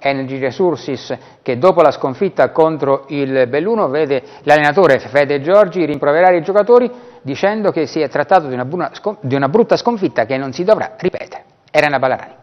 Energy Resources che dopo la sconfitta contro il Belluno vede l'allenatore Fede Giorgi rimproverare i giocatori dicendo che si è trattato di una, di una brutta sconfitta che non si dovrà ripetere. Era una Ballarani.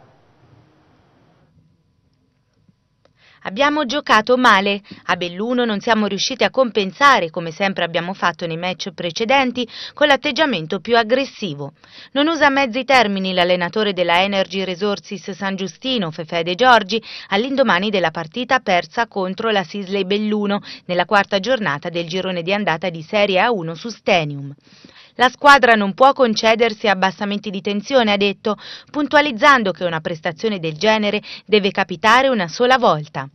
Abbiamo giocato male, a Belluno non siamo riusciti a compensare, come sempre abbiamo fatto nei match precedenti, con l'atteggiamento più aggressivo. Non usa mezzi termini l'allenatore della Energy Resources San Giustino, Fefede Giorgi, all'indomani della partita persa contro la Sisley Belluno nella quarta giornata del girone di andata di Serie A1 su Stenium. La squadra non può concedersi abbassamenti di tensione, ha detto, puntualizzando che una prestazione del genere deve capitare una sola volta.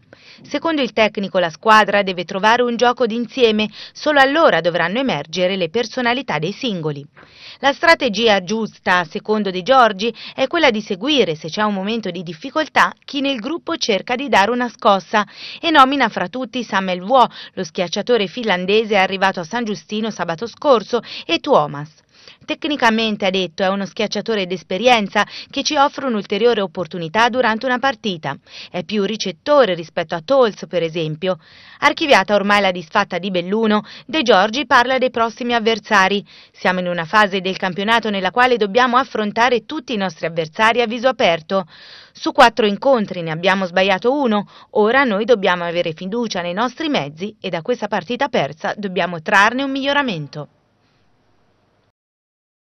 Secondo il tecnico la squadra deve trovare un gioco d'insieme, solo allora dovranno emergere le personalità dei singoli. La strategia giusta, secondo De Giorgi, è quella di seguire, se c'è un momento di difficoltà, chi nel gruppo cerca di dare una scossa e nomina fra tutti Samuel Vuo, lo schiacciatore finlandese arrivato a San Giustino sabato scorso, e Tuomas. Tecnicamente, ha detto, è uno schiacciatore d'esperienza che ci offre un'ulteriore opportunità durante una partita. È più ricettore rispetto a Tolz, per esempio. Archiviata ormai la disfatta di Belluno, De Giorgi parla dei prossimi avversari. Siamo in una fase del campionato nella quale dobbiamo affrontare tutti i nostri avversari a viso aperto. Su quattro incontri ne abbiamo sbagliato uno, ora noi dobbiamo avere fiducia nei nostri mezzi e da questa partita persa dobbiamo trarne un miglioramento.